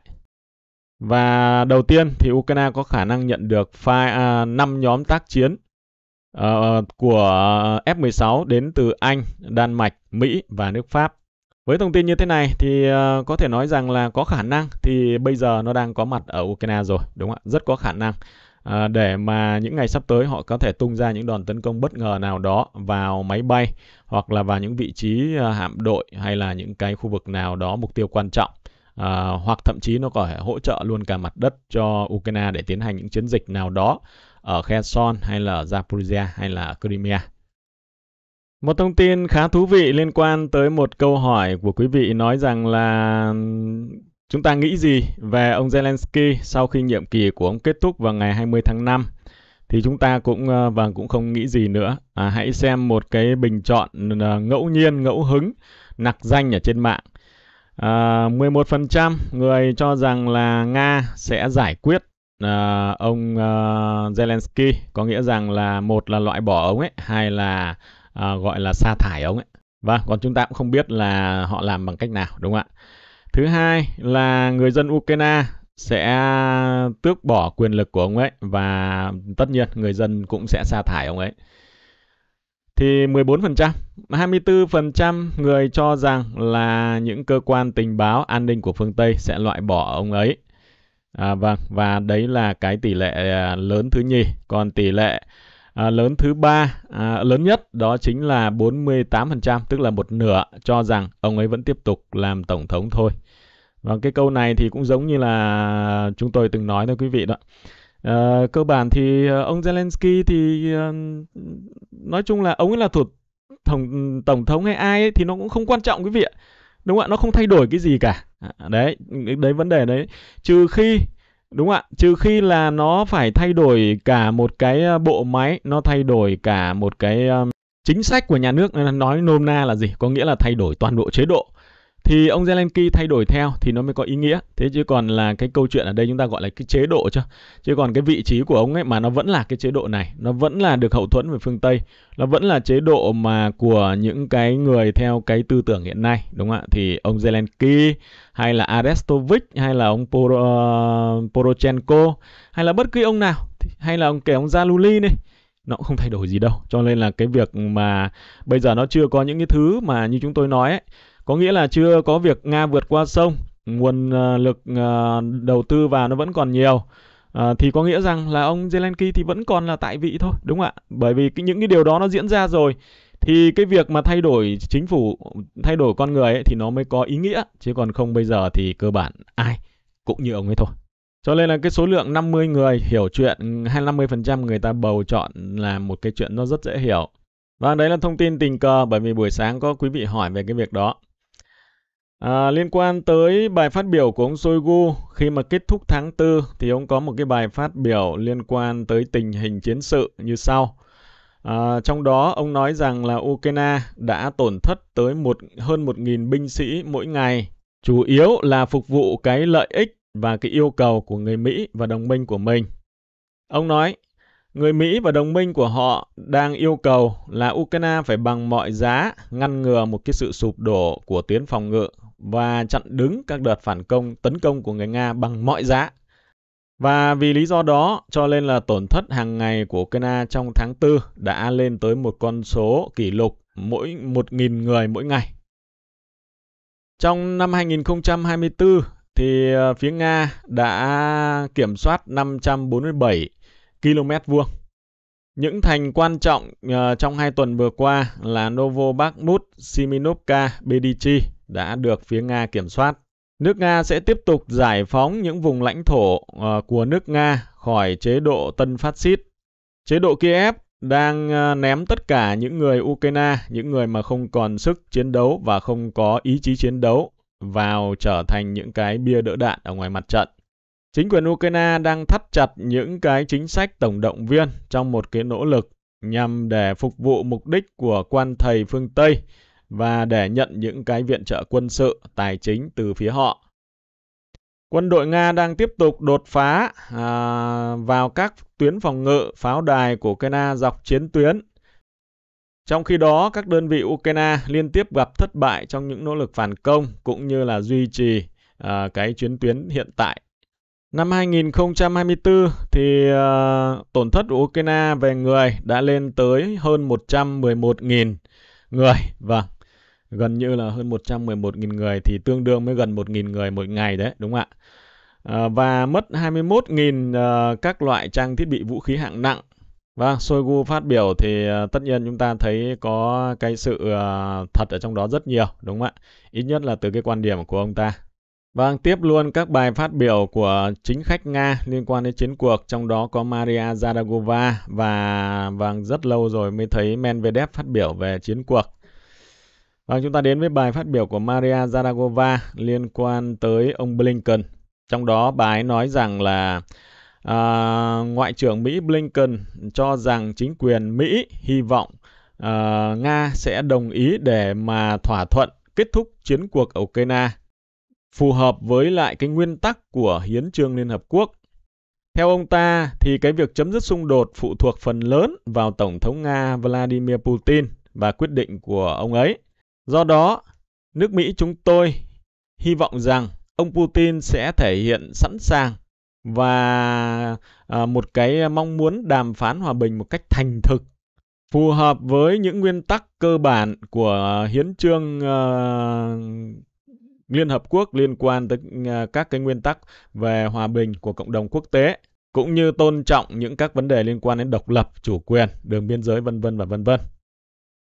Và đầu tiên thì Ukraine có khả năng nhận được pha, à, 5 nhóm tác chiến uh, của F-16 đến từ Anh, Đan Mạch, Mỹ và nước Pháp. Với thông tin như thế này thì ờ, có thể nói rằng là có khả năng thì bây giờ nó đang có mặt ở Ukraine rồi, đúng không ạ? Rất có khả năng ờ, để mà những ngày sắp tới họ có thể tung ra những đòn tấn công bất ngờ nào đó vào máy bay hoặc là vào những vị trí ờ, hạm đội hay là những cái khu vực nào đó mục tiêu quan trọng. hoặc thậm chí nó có thể hỗ trợ luôn cả mặt đất cho Ukraine để tiến hành những chiến dịch nào đó ở Kherson hay là Zaporizhia hay là Crimea một thông tin khá thú vị liên quan tới một câu hỏi của quý vị nói rằng là chúng ta nghĩ gì về ông Zelensky sau khi nhiệm kỳ của ông kết thúc vào ngày 20 tháng 5 thì chúng ta cũng ờ, và cũng không nghĩ gì nữa. À, hãy xem một cái bình chọn ờ, ngẫu nhiên, ngẫu hứng, nặc danh ở trên mạng. À, ờ, 11% người cho rằng là Nga sẽ giải quyết à, ông uh, Zelensky, có nghĩa rằng là một là loại bỏ ông ấy, hai là à, gọi là sa thải ông ấy và vâng, còn chúng ta cũng không biết là họ làm bằng cách nào đúng không ạ thứ hai là người dân ukraine sẽ tước bỏ quyền lực của ông ấy và tất nhiên người dân cũng sẽ sa thải ông ấy thì 14%, 24% người cho rằng là những cơ quan tình báo an ninh của phương Tây sẽ loại bỏ ông ấy. À, vâng, và đấy là cái tỷ lệ à, lớn thứ nhì. Còn tỷ lệ À, lớn thứ ba à, lớn nhất đó chính là 48% tức là một nửa cho rằng ông ấy vẫn tiếp tục làm tổng thống thôi. Và cái câu này thì cũng giống như là chúng tôi từng nói thôi quý vị đó. À, cơ bản thì à, ông Zelensky thì à, nói chung là ông ấy là thủ tổng tổng thống hay ai ấy, thì nó cũng không quan trọng quý vị ạ. Đúng không ạ? Nó không thay đổi cái gì cả. À, đấy, đấy vấn đề đấy. Trừ khi Đúng ạ, trừ khi là nó phải thay đổi cả một cái bộ máy, nó thay đổi cả một cái chính sách của nhà nước nói nôm na là gì? Có nghĩa là thay đổi toàn bộ chế độ thì ông Zelensky thay đổi theo thì nó mới có ý nghĩa thế chứ còn là cái câu chuyện ở đây chúng ta gọi là cái chế độ chứ chứ còn cái vị trí của ông ấy mà nó vẫn là cái chế độ này nó vẫn là được hậu thuẫn về phương Tây nó vẫn là chế độ mà của những cái người theo cái tư tưởng hiện nay đúng không ạ thì ông Zelensky hay là Arestovic hay là ông Por, uh, ờ, Porochenko hay là bất cứ ông nào hay là ông kể ông Zaluli đi nó cũng không thay đổi gì đâu cho nên là cái việc mà bây giờ nó chưa có những cái thứ mà như chúng tôi nói ấy, có nghĩa là chưa có việc Nga vượt qua sông, nguồn ờ, lực ờ, đầu tư vào nó vẫn còn nhiều. À, thì có nghĩa rằng là ông Zelensky thì vẫn còn là tại vị thôi, đúng không ạ? Bởi vì cái, những cái điều đó nó diễn ra rồi thì cái việc mà thay đổi chính phủ, thay đổi con người ấy, thì nó mới có ý nghĩa chứ còn không bây giờ thì cơ bản ai cũng như ông ấy thôi. Cho nên là cái số lượng 50 người hiểu chuyện hay 50% người ta bầu chọn là một cái chuyện nó rất dễ hiểu. Và đấy là thông tin tình cờ bởi vì buổi sáng có quý vị hỏi về cái việc đó. À, liên quan tới bài phát biểu của ông Shoigu khi mà kết thúc tháng 4 thì ông có một cái bài phát biểu liên quan tới tình hình chiến sự như sau. À, trong đó ông nói rằng là Ukraine đã tổn thất tới một hơn 1.000 binh sĩ mỗi ngày, chủ yếu là phục vụ cái lợi ích và cái yêu cầu của người Mỹ và đồng minh của mình. Ông nói, người Mỹ và đồng minh của họ đang yêu cầu là Ukraine phải bằng mọi giá ngăn ngừa một cái sự sụp đổ của tuyến phòng ngự và chặn đứng các đợt phản công tấn công của người Nga bằng mọi giá. Và vì lý do đó cho nên là tổn thất hàng ngày của Ukraine trong tháng 4 đã lên tới một con số kỷ lục mỗi 1.000 người mỗi ngày. Trong năm 2024 thì ờ, phía Nga đã kiểm soát 547 km vuông. Những thành quan trọng ờ, trong hai tuần vừa qua là Novobakhmut, Siminovka, Bedichi đã được phía Nga kiểm soát. Nước Nga sẽ tiếp tục giải phóng những vùng lãnh thổ ờ, của nước Nga khỏi chế độ tân phát xít. Chế độ Kiev đang ờ, ném tất cả những người Ukraine, những người mà không còn sức chiến đấu và không có ý chí chiến đấu vào trở thành những cái bia đỡ đạn ở ngoài mặt trận. Chính quyền Ukraine đang thắt chặt những cái chính sách tổng động viên trong một cái nỗ lực nhằm để phục vụ mục đích của quan thầy phương Tây và để nhận những cái viện trợ quân sự, tài chính từ phía họ. Quân đội Nga đang tiếp tục đột phá à, vào các tuyến phòng ngự pháo đài của Ukraine dọc chiến tuyến. Trong khi đó, các đơn vị Ukraine liên tiếp gặp thất bại trong những nỗ lực phản công cũng như là duy trì à, cái chiến tuyến hiện tại. Năm 2024 thì uh, tổn thất của Ukraine về người đã lên tới hơn 111.000 người. Vâng gần như là hơn 111.000 người thì tương đương với gần 1.000 người một ngày đấy đúng không ạ à, và mất 21.000 uh, à, các loại trang thiết bị vũ khí hạng nặng Vâng, Shoigu phát biểu thì uh, tất nhiên chúng ta thấy có cái sự uh, thật ở trong đó rất nhiều, đúng không ạ? Ít nhất là từ cái quan điểm của ông ta. Vâng, tiếp luôn các bài phát biểu của chính khách Nga liên quan đến chiến cuộc, trong đó có Maria Zadagova và vâng rất lâu rồi mới thấy Medvedev phát biểu về chiến cuộc. Và chúng ta đến với bài phát biểu của Maria Zaragova liên quan tới ông Blinken. Trong đó bà ấy nói rằng là à, Ngoại trưởng Mỹ Blinken cho rằng chính quyền Mỹ hy vọng à, Nga sẽ đồng ý để mà thỏa thuận kết thúc chiến cuộc ở Ukraine phù hợp với lại cái nguyên tắc của Hiến trương Liên Hợp Quốc. Theo ông ta thì cái việc chấm dứt xung đột phụ thuộc phần lớn vào Tổng thống Nga Vladimir Putin và quyết định của ông ấy. Do đó, nước Mỹ chúng tôi hy vọng rằng ông Putin sẽ thể hiện sẵn sàng và à, một cái mong muốn đàm phán hòa bình một cách thành thực phù hợp với những nguyên tắc cơ bản của hiến trương ờ, Liên Hợp Quốc liên quan tới ờ, các cái nguyên tắc về hòa bình của cộng đồng quốc tế cũng như tôn trọng những các vấn đề liên quan đến độc lập, chủ quyền, đường biên giới vân vân và vân vân.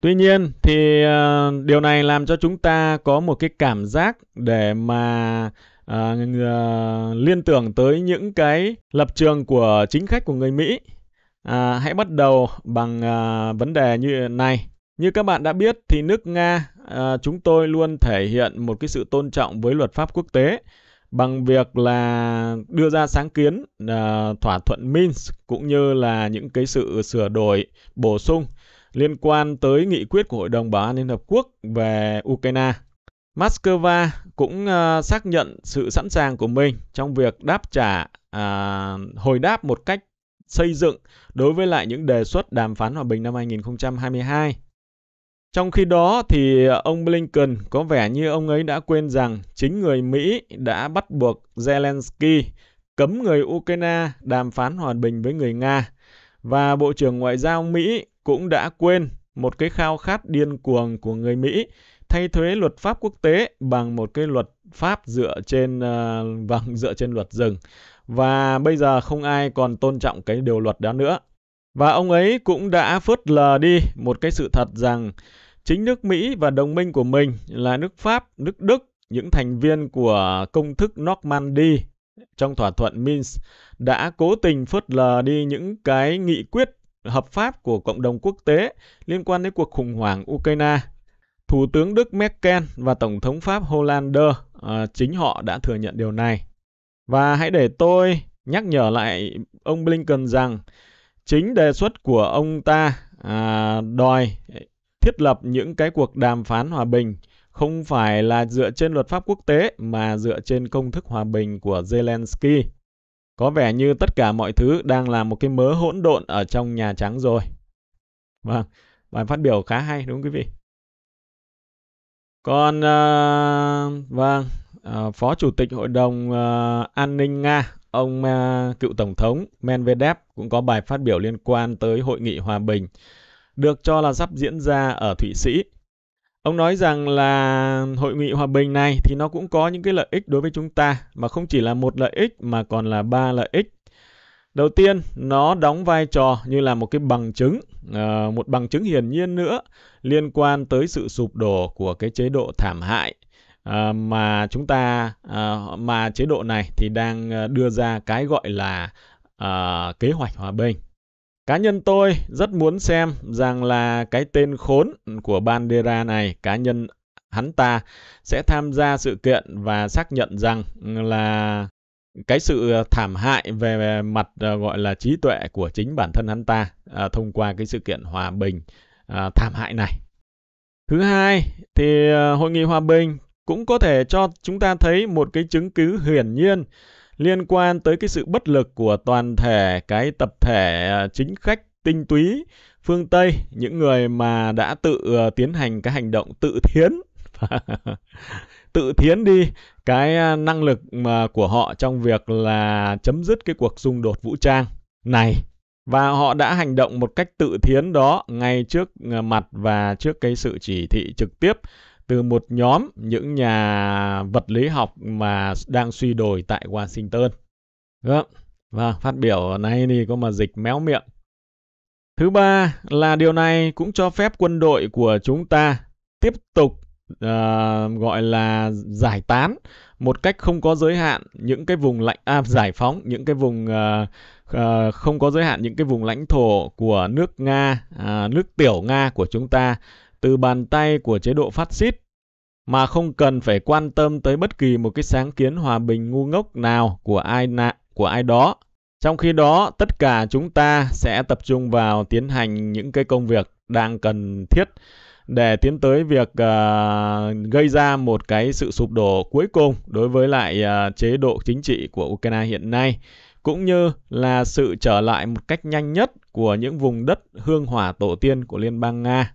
Tuy nhiên thì uh, điều này làm cho chúng ta có một cái cảm giác để mà uh, uh, liên tưởng tới những cái lập trường của chính khách của người Mỹ. Uh, hãy bắt đầu bằng uh, vấn đề như này. Như các bạn đã biết thì nước Nga uh, chúng tôi luôn thể hiện một cái sự tôn trọng với luật pháp quốc tế bằng việc là đưa ra sáng kiến uh, thỏa thuận Minsk cũng như là những cái sự sửa đổi bổ sung liên quan tới nghị quyết của Hội đồng Bảo an Liên Hợp Quốc về Ukraine. Moscow cũng uh, xác nhận sự sẵn sàng của mình trong việc đáp trả uh, hồi đáp một cách xây dựng đối với lại những đề xuất đàm phán hòa bình năm 2022. Trong khi đó thì ông Blinken có vẻ như ông ấy đã quên rằng chính người Mỹ đã bắt buộc Zelensky cấm người Ukraine đàm phán hòa bình với người Nga và Bộ trưởng Ngoại giao Mỹ cũng đã quên một cái khao khát điên cuồng của người Mỹ thay thế luật pháp quốc tế bằng một cái luật pháp dựa trên uh, vâng dựa trên luật rừng và bây giờ không ai còn tôn trọng cái điều luật đó nữa và ông ấy cũng đã phớt lờ đi một cái sự thật rằng chính nước Mỹ và đồng minh của mình là nước Pháp, nước Đức, những thành viên của công thức Normandy trong thỏa thuận Minsk đã cố tình phớt lờ đi những cái nghị quyết hợp pháp của cộng đồng quốc tế liên quan đến cuộc khủng hoảng Ukraine. Thủ tướng Đức Merkel và Tổng thống Pháp Hollander à, chính họ đã thừa nhận điều này. Và hãy để tôi nhắc nhở lại ông Blinken rằng chính đề xuất của ông ta à, đòi thiết lập những cái cuộc đàm phán hòa bình không phải là dựa trên luật pháp quốc tế mà dựa trên công thức hòa bình của Zelensky. Có vẻ như tất cả mọi thứ đang là một cái mớ hỗn độn ở trong Nhà Trắng rồi. Vâng, bài phát biểu khá hay đúng không quý vị? Còn, uh, vâng, uh, Phó Chủ tịch Hội đồng uh, An ninh Nga, ông uh, cựu Tổng thống Medvedev cũng có bài phát biểu liên quan tới Hội nghị Hòa Bình, được cho là sắp diễn ra ở Thụy Sĩ Ông nói rằng là hội nghị hòa bình này thì nó cũng có những cái lợi ích đối với chúng ta mà không chỉ là một lợi ích mà còn là ba lợi ích. Đầu tiên, nó đóng vai trò như là một cái bằng chứng, ờ, một bằng chứng hiển nhiên nữa liên quan tới sự sụp đổ của cái chế độ thảm hại ờ, mà chúng ta ờ, mà chế độ này thì đang đưa ra cái gọi là kế hoạch hòa bình Cá nhân tôi rất muốn xem rằng là cái tên khốn của Bandera này, cá nhân hắn ta sẽ tham gia sự kiện và xác nhận rằng là cái sự thảm hại về mặt ờ, gọi là trí tuệ của chính bản thân hắn ta à, thông qua cái sự kiện hòa bình à, thảm hại này. Thứ hai thì ờ, hội nghị hòa bình cũng có thể cho chúng ta thấy một cái chứng cứ hiển nhiên liên quan tới cái sự bất lực của toàn thể cái tập thể à, chính khách tinh túy phương Tây, những người mà đã tự à, tiến hành cái hành động tự thiến tự thiến đi cái à, năng lực mà của họ trong việc là chấm dứt cái cuộc xung đột vũ trang này và họ đã hành động một cách tự thiến đó ngay trước mặt và trước cái sự chỉ thị trực tiếp từ một nhóm những nhà vật lý học mà đang suy đồi tại Washington. Vâng, và phát biểu ở này thì có mà dịch méo miệng. Thứ ba là điều này cũng cho phép quân đội của chúng ta tiếp tục uh, gọi là giải tán một cách không có giới hạn những cái vùng lãnh à, giải phóng những cái vùng uh, uh, không có giới hạn những cái vùng lãnh thổ của nước Nga, uh, nước tiểu Nga của chúng ta từ bàn tay của chế độ phát xít mà không cần phải quan tâm tới bất kỳ một cái sáng kiến hòa bình ngu ngốc nào của ai nạ của ai đó. Trong khi đó, tất cả chúng ta sẽ tập trung vào tiến hành những cái công việc đang cần thiết để tiến tới việc uh, gây ra một cái sự sụp đổ cuối cùng đối với lại uh, chế độ chính trị của Ukraine hiện nay cũng như là sự trở lại một cách nhanh nhất của những vùng đất hương hỏa tổ tiên của Liên bang Nga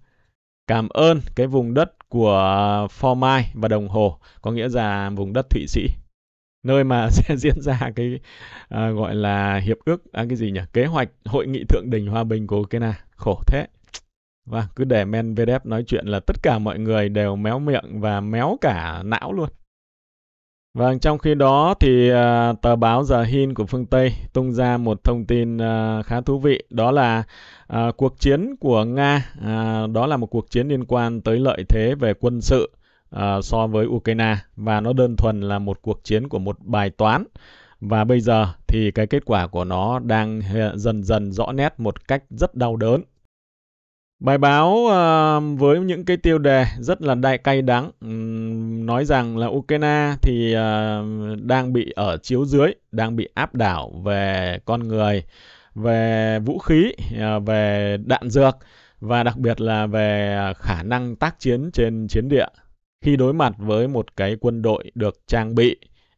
cảm ơn cái vùng đất của Formai và đồng hồ, có nghĩa là vùng đất Thụy Sĩ nơi mà sẽ diễn ra cái à, gọi là hiệp ước à, cái gì nhỉ kế hoạch hội nghị thượng đỉnh hòa bình của cái khổ thế và vâng, cứ để Medvedev nói chuyện là tất cả mọi người đều méo miệng và méo cả não luôn Vâng, trong khi đó thì à, tờ báo The Hin của phương Tây tung ra một thông tin à, khá thú vị, đó là à, cuộc chiến của Nga, à, đó là một cuộc chiến liên quan tới lợi thế về quân sự à, so với Ukraine và nó đơn thuần là một cuộc chiến của một bài toán. Và bây giờ thì cái kết quả của nó đang à, dần dần rõ nét một cách rất đau đớn Bài báo uh, với những cái tiêu đề rất là đại cay đắng um, nói rằng là Ukraine thì uh, đang bị ở chiếu dưới, đang bị áp đảo về con người, về vũ khí, uh, về đạn dược và đặc biệt là về khả năng tác chiến trên chiến địa khi đối mặt với một cái quân đội được trang bị,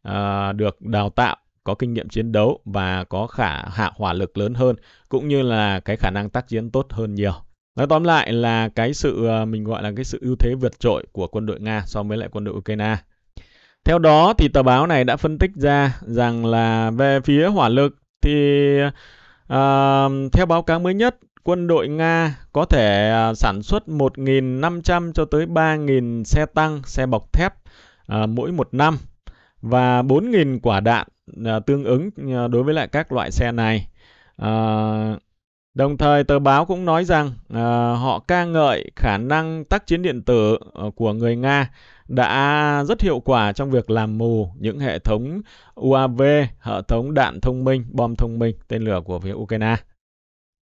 uh, được đào tạo có kinh nghiệm chiến đấu và có khả hạ hỏa lực lớn hơn cũng như là cái khả năng tác chiến tốt hơn nhiều. Nói tóm lại là cái sự ờ, mình gọi là cái sự ưu thế vượt trội của quân đội Nga so với lại quân đội Ukraine. Theo đó thì tờ báo này đã phân tích ra rằng là về phía hỏa lực thì uh, theo báo cáo mới nhất quân đội Nga có thể ờ, sản xuất 1.500 cho tới 3.000 xe tăng, xe bọc thép uh, mỗi một năm và 4.000 quả đạn uh, tương ứng uh, đối với lại các loại xe này. Uh, Đồng thời, tờ báo cũng nói rằng à, họ ca ngợi khả năng tác chiến điện tử ờ, của người Nga đã rất hiệu quả trong việc làm mù những hệ thống UAV, hệ thống đạn thông minh, bom thông minh, tên lửa của phía Ukraine.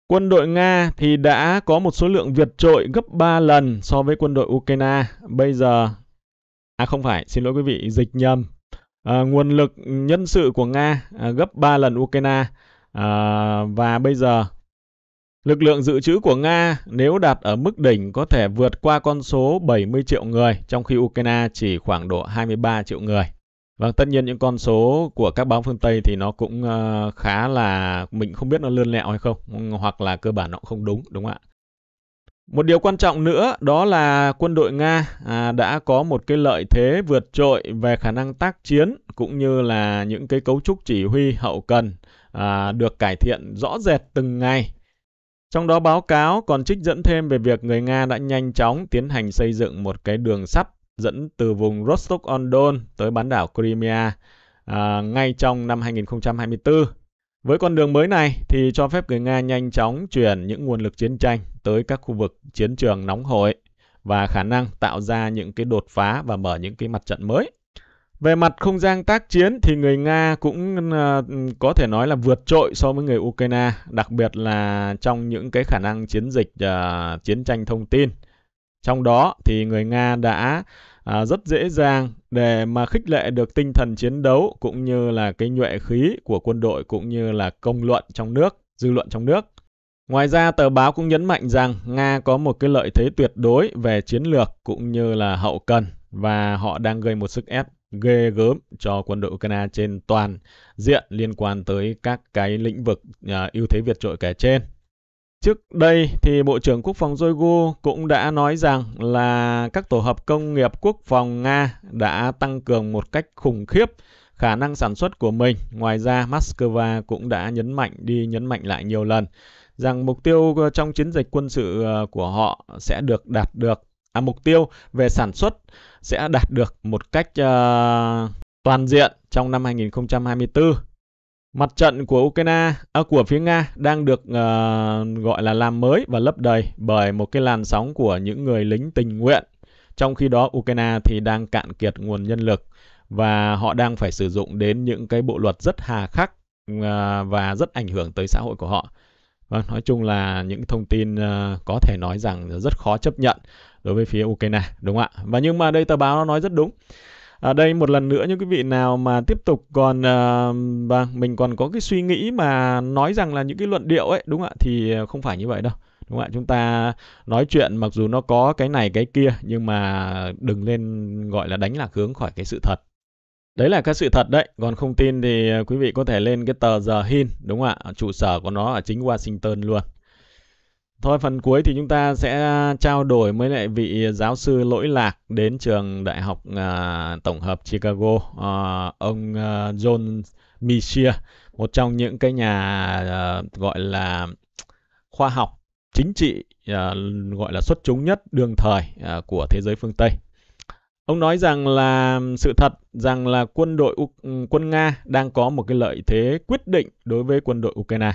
Quân đội Nga thì đã có một số lượng vượt trội gấp 3 lần so với quân đội Ukraine. Bây giờ, à không phải, xin lỗi quý vị, dịch nhầm. À, nguồn lực nhân sự của Nga à, gấp 3 lần Ukraine à, và bây giờ Lực lượng dự trữ của Nga nếu đạt ở mức đỉnh có thể vượt qua con số 70 triệu người, trong khi Ukraine chỉ khoảng độ 23 triệu người. Và vâng, tất nhiên những con số của các báo phương Tây thì nó cũng ờ, khá là mình không biết nó lươn lẹo hay không, hoặc là cơ bản nó không đúng, đúng không ạ? Một điều quan trọng nữa đó là quân đội Nga à, đã có một cái lợi thế vượt trội về khả năng tác chiến cũng như là những cái cấu trúc chỉ huy hậu cần à, được cải thiện rõ rệt từng ngày trong đó báo cáo còn trích dẫn thêm về việc người Nga đã nhanh chóng tiến hành xây dựng một cái đường sắt dẫn từ vùng Rostov-on-Don tới bán đảo Crimea à, ngay trong năm 2024. Với con đường mới này thì cho phép người Nga nhanh chóng chuyển những nguồn lực chiến tranh tới các khu vực chiến trường nóng hổi và khả năng tạo ra những cái đột phá và mở những cái mặt trận mới. Về mặt không gian tác chiến thì người Nga cũng uh, có thể nói là vượt trội so với người Ukraine, đặc biệt là trong những cái khả năng chiến dịch uh, chiến tranh thông tin. Trong đó thì người Nga đã à, rất dễ dàng để mà khích lệ được tinh thần chiến đấu cũng như là cái nhuệ khí của quân đội cũng như là công luận trong nước, dư luận trong nước. Ngoài ra, tờ báo cũng nhấn mạnh rằng Nga có một cái lợi thế tuyệt đối về chiến lược cũng như là hậu cần và họ đang gây một sức ép ghê gớm cho quân đội Ukraine trên toàn diện liên quan tới các cái lĩnh vực à, ưu thế vượt trội kể trên. Trước đây thì Bộ trưởng Quốc phòng Shoigu cũng đã nói rằng là các tổ hợp công nghiệp quốc phòng Nga đã tăng cường một cách khủng khiếp khả năng sản xuất của mình. Ngoài ra, Moscow cũng đã nhấn mạnh đi nhấn mạnh lại nhiều lần rằng mục tiêu trong chiến dịch quân sự à, của họ sẽ được đạt được à, mục tiêu về sản xuất sẽ đạt được một cách uh, toàn diện trong năm 2024. Mặt trận của Ukraine à, của phía Nga đang được uh, gọi là làm mới và lấp đầy bởi một cái làn sóng của những người lính tình nguyện. Trong khi đó Ukraine thì đang cạn kiệt nguồn nhân lực và họ đang phải sử dụng đến những cái bộ luật rất hà khắc uh, và rất ảnh hưởng tới xã hội của họ. Vâng, nói chung là những thông tin ờ, có thể nói rằng rất khó chấp nhận đối với phía Ukraine, đúng không ạ? Và nhưng mà đây tờ báo nó nói rất đúng. Ở à, đây một lần nữa những quý vị nào mà tiếp tục còn ờ, vâng, mình còn có cái suy nghĩ mà nói rằng là những cái luận điệu ấy, đúng không ạ? Thì ờ, không phải như vậy đâu đúng không ạ chúng ta nói chuyện mặc dù nó có cái này cái kia nhưng mà đừng lên gọi là đánh lạc hướng khỏi cái sự thật Đấy là các sự thật đấy. Còn không tin thì à, quý vị có thể lên cái tờ giờ hin đúng không ạ? Trụ sở của nó ở chính Washington luôn. Thôi phần cuối thì chúng ta sẽ à, trao đổi với lại vị giáo sư lỗi lạc đến trường Đại học à, Tổng hợp Chicago, à, ông à, John Michier, một trong những cái nhà à, gọi là khoa học chính trị à, gọi là xuất chúng nhất đương thời à, của thế giới phương Tây. Ông nói rằng là sự thật rằng là quân đội ừ, quân Nga đang có một cái lợi thế quyết định đối với quân đội Ukraine.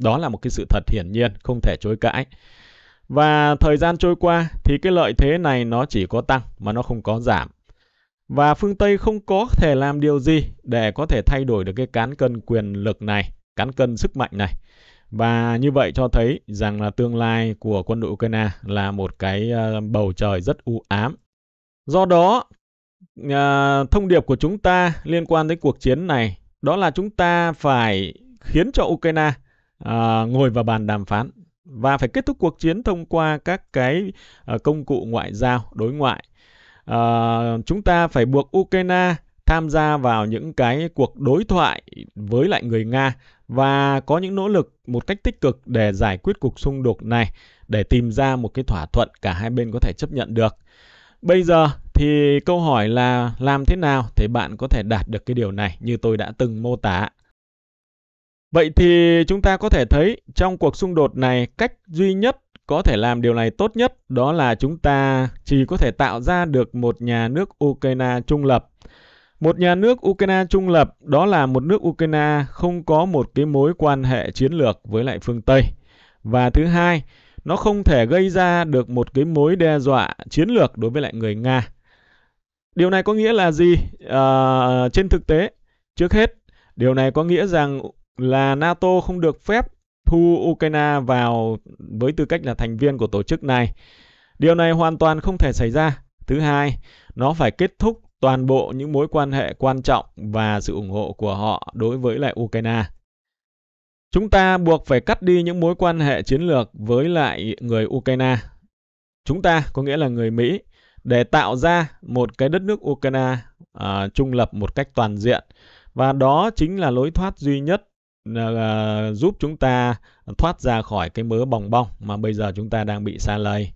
Đó là một cái sự thật hiển nhiên, không thể chối cãi. Và thời gian trôi qua thì cái lợi thế này nó chỉ có tăng mà nó không có giảm. Và phương Tây không có thể làm điều gì để có thể thay đổi được cái cán cân quyền lực này, cán cân sức mạnh này. Và như vậy cho thấy rằng là tương lai của quân đội Ukraine là một cái ờ, bầu trời rất u ám Do đó, à, thông điệp của chúng ta liên quan đến cuộc chiến này đó là chúng ta phải khiến cho Ukraine à, ngồi vào bàn đàm phán và phải kết thúc cuộc chiến thông qua các cái à, công cụ ngoại giao, đối ngoại. À, chúng ta phải buộc Ukraine tham gia vào những cái cuộc đối thoại với lại người Nga và có những nỗ lực một cách tích cực để giải quyết cuộc xung đột này để tìm ra một cái thỏa thuận cả hai bên có thể chấp nhận được. Bây giờ thì câu hỏi là làm thế nào để bạn có thể đạt được cái điều này như tôi đã từng mô tả. Vậy thì chúng ta có thể thấy trong cuộc xung đột này cách duy nhất có thể làm điều này tốt nhất đó là chúng ta chỉ có thể tạo ra được một nhà nước Ukraine trung lập. Một nhà nước Ukraine trung lập đó là một nước Ukraine không có một cái mối quan hệ chiến lược với lại phương Tây. Và thứ hai nó không thể gây ra được một cái mối đe dọa chiến lược đối với lại người Nga. Điều này có nghĩa là gì? À, trên thực tế, trước hết, điều này có nghĩa rằng là NATO không được phép thu Ukraine vào với tư cách là thành viên của tổ chức này. Điều này hoàn toàn không thể xảy ra. Thứ hai, nó phải kết thúc toàn bộ những mối quan hệ quan trọng và sự ủng hộ của họ đối với lại Ukraine. Chúng ta buộc phải cắt đi những mối quan hệ chiến lược với lại người Ukraine. Chúng ta có nghĩa là người Mỹ để tạo ra một cái đất nước Ukraine à, trung lập một cách toàn diện và đó chính là lối thoát duy nhất à, à, giúp chúng ta thoát ra khỏi cái mớ bòng bong mà bây giờ chúng ta đang bị xa lầy.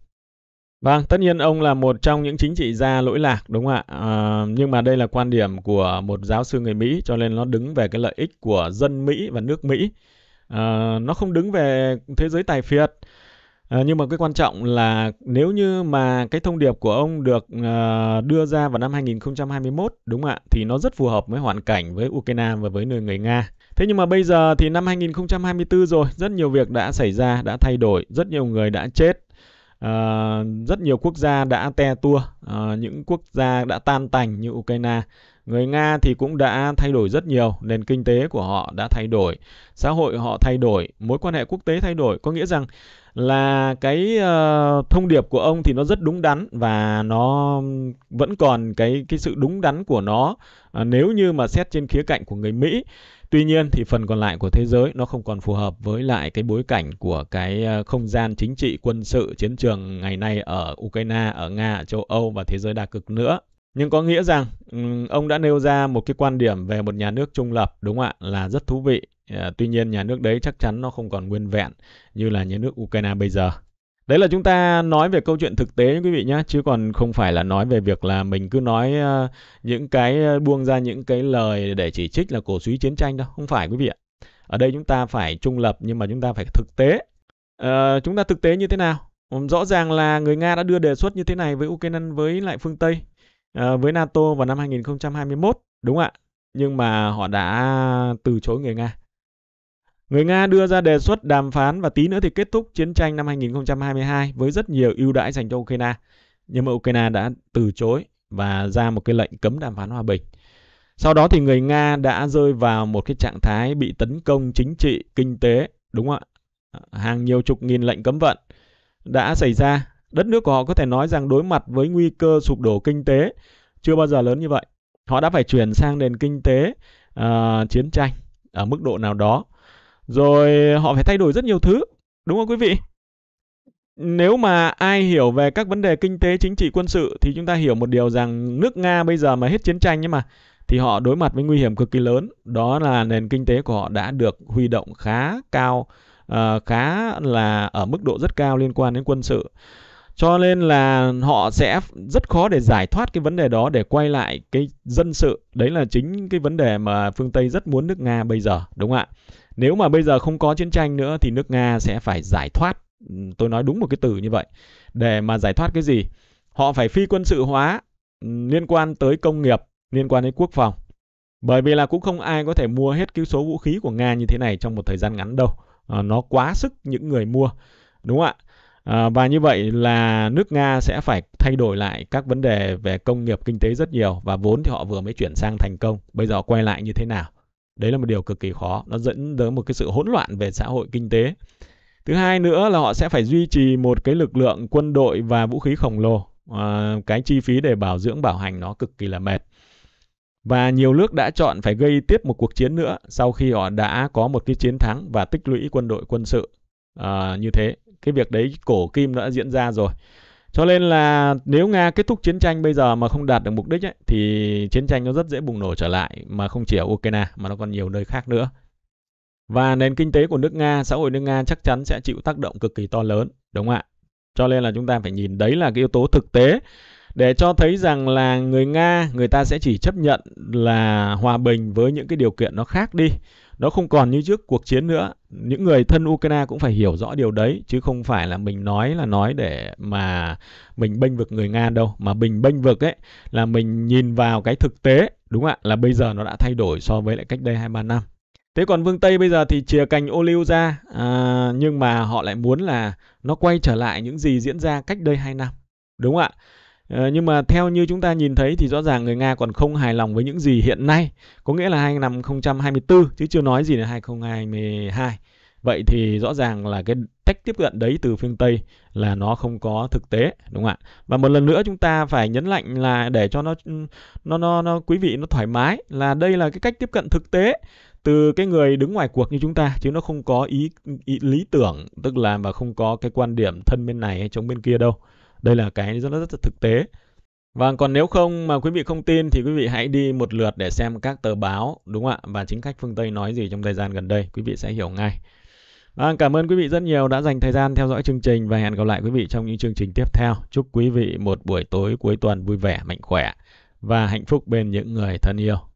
Vâng, tất nhiên ông là một trong những chính trị gia lỗi lạc đúng không ạ? À, nhưng mà đây là quan điểm của một giáo sư người Mỹ cho nên nó đứng về cái lợi ích của dân Mỹ và nước Mỹ uh, nó không đứng về thế giới tài phiệt À, nhưng mà cái quan trọng là nếu như mà cái thông điệp của ông được uh, đưa ra vào năm 2021 đúng không ạ thì nó rất phù hợp với hoàn cảnh với Ukraine và với nơi người Nga. Thế nhưng mà bây giờ thì năm 2024 rồi, rất nhiều việc đã xảy ra, đã thay đổi, rất nhiều người đã chết. Uh, rất nhiều quốc gia đã te tua, uh, những quốc gia đã tan tành như Ukraine, Người Nga thì cũng đã thay đổi rất nhiều, nền kinh tế của họ đã thay đổi, xã hội họ thay đổi, mối quan hệ quốc tế thay đổi, có nghĩa rằng là cái uh, thông điệp của ông thì nó rất đúng đắn và nó vẫn còn cái cái sự đúng đắn của nó uh, nếu như mà xét trên khía cạnh của người Mỹ. Tuy nhiên thì phần còn lại của thế giới nó không còn phù hợp với lại cái bối cảnh của cái ờ, không gian chính trị, quân sự, chiến trường ngày nay ở Ukraine, ở Nga, ở châu Âu và thế giới đa cực nữa nhưng có nghĩa rằng ừ, ông đã nêu ra một cái quan điểm về một nhà nước trung lập đúng không ạ là rất thú vị ờ, tuy nhiên nhà nước đấy chắc chắn nó không còn nguyên vẹn như là nhà nước ukraine bây giờ đấy là chúng ta nói về câu chuyện thực tế quý vị nhé chứ còn không phải là nói về việc là mình cứ nói ờ, những cái ờ, buông ra những cái lời để chỉ trích là cổ suý chiến tranh đâu không phải quý vị ạ ở đây chúng ta phải trung lập nhưng mà chúng ta phải thực tế uh, chúng ta thực tế như thế nào rõ ràng là người nga đã đưa đề xuất như thế này với ukraine với lại phương tây Ờ, với NATO vào năm 2021, đúng ạ. Nhưng mà họ đã từ chối người Nga. Người Nga đưa ra đề xuất đàm phán và tí nữa thì kết thúc chiến tranh năm 2022 với rất nhiều ưu đãi dành cho Ukraine. Nhưng mà Ukraine đã từ chối và ra một cái lệnh cấm đàm phán hòa bình. Sau đó thì người Nga đã rơi vào một cái trạng thái bị tấn công chính trị, kinh tế, đúng không ạ? Hàng nhiều chục nghìn lệnh cấm vận đã xảy ra Đất nước của họ có thể nói rằng đối mặt với nguy cơ sụp đổ kinh tế chưa bao giờ lớn như vậy. Họ đã phải chuyển sang nền kinh tế uh, chiến tranh ở mức độ nào đó. Rồi họ phải thay đổi rất nhiều thứ, đúng không quý vị? Nếu mà ai hiểu về các vấn đề kinh tế, chính trị, quân sự thì chúng ta hiểu một điều rằng nước Nga bây giờ mà hết chiến tranh nhưng mà thì họ đối mặt với nguy hiểm cực kỳ lớn đó là nền kinh tế của họ đã được huy động khá cao uh, khá là ở mức độ rất cao liên quan đến quân sự cho nên là họ sẽ rất khó để giải thoát cái vấn đề đó để quay lại cái dân sự đấy là chính cái vấn đề mà phương tây rất muốn nước nga bây giờ đúng không ạ nếu mà bây giờ không có chiến tranh nữa thì nước nga sẽ phải giải thoát ừ, tôi nói đúng một cái từ như vậy để mà giải thoát cái gì họ phải phi quân sự hóa ừ, liên quan tới công nghiệp liên quan đến quốc phòng bởi vì là cũng không ai có thể mua hết cái số vũ khí của nga như thế này trong một thời gian ngắn đâu ờ, nó quá sức những người mua đúng không ạ Ờ, và như vậy là nước Nga sẽ phải thay đổi lại các vấn đề về công nghiệp kinh tế rất nhiều và vốn thì họ vừa mới chuyển sang thành công, bây giờ quay lại như thế nào? Đấy là một điều cực kỳ khó, nó dẫn đến một cái sự hỗn loạn về xã hội kinh tế. Thứ hai nữa là họ sẽ phải duy trì một cái lực lượng quân đội và vũ khí khổng lồ. À, cái chi phí để bảo dưỡng bảo hành nó cực kỳ là mệt. Và nhiều nước đã chọn phải gây tiếp một cuộc chiến nữa sau khi họ đã có một cái chiến thắng và tích lũy quân đội quân sự à, như thế cái việc đấy cổ kim đã diễn ra rồi cho nên là nếu Nga kết thúc chiến tranh bây giờ mà không đạt được mục đích ấy, thì chiến tranh nó rất dễ bùng nổ trở lại mà không chỉ ở Ukraine mà nó còn nhiều nơi khác nữa. Và nền kinh tế của nước Nga, xã hội nước Nga chắc chắn sẽ chịu tác động cực kỳ to lớn, đúng không ạ? Cho nên là chúng ta phải nhìn đấy là cái yếu tố thực tế để cho thấy rằng là người Nga người ta sẽ chỉ chấp nhận là hòa bình với những cái điều kiện nó khác đi nó không còn như trước cuộc chiến nữa những người thân Ukraine cũng phải hiểu rõ điều đấy chứ không phải là mình nói là nói để mà mình bênh vực người Nga đâu mà mình bênh vực ấy là mình nhìn vào cái thực tế đúng ạ là bây giờ nó đã thay đổi so với lại cách đây hai ba năm Thế còn phương Tây bây giờ thì chìa cành ô liu ra à, nhưng mà họ lại muốn là nó quay trở lại những gì diễn ra cách đây hai năm. Đúng ạ? Ờ, nhưng mà theo như chúng ta nhìn thấy thì rõ ràng người Nga còn không hài lòng với những gì hiện nay, có nghĩa là hai năm 2024 chứ chưa nói gì là 2022. Vậy thì rõ ràng là cái cách tiếp cận đấy từ phương Tây là nó không có thực tế đúng không ạ? Và một lần nữa chúng ta phải nhấn mạnh là để cho nó nó nó, nó quý vị nó thoải mái là đây là cái cách tiếp cận thực tế từ cái người đứng ngoài cuộc như chúng ta chứ nó không có ý, ý lý tưởng tức là mà không có cái quan điểm thân bên này hay chống bên kia đâu đây là cái rất rất thực tế và vâng, còn nếu không mà quý vị không tin thì quý vị hãy đi một lượt để xem các tờ báo đúng không ạ và chính khách phương Tây nói gì trong thời gian gần đây quý vị sẽ hiểu ngay. và vâng, cảm ơn quý vị rất nhiều đã dành thời gian theo dõi chương trình và hẹn gặp lại quý vị trong những chương trình tiếp theo. Chúc quý vị một buổi tối cuối tuần vui vẻ, mạnh khỏe và hạnh phúc bên những người thân yêu.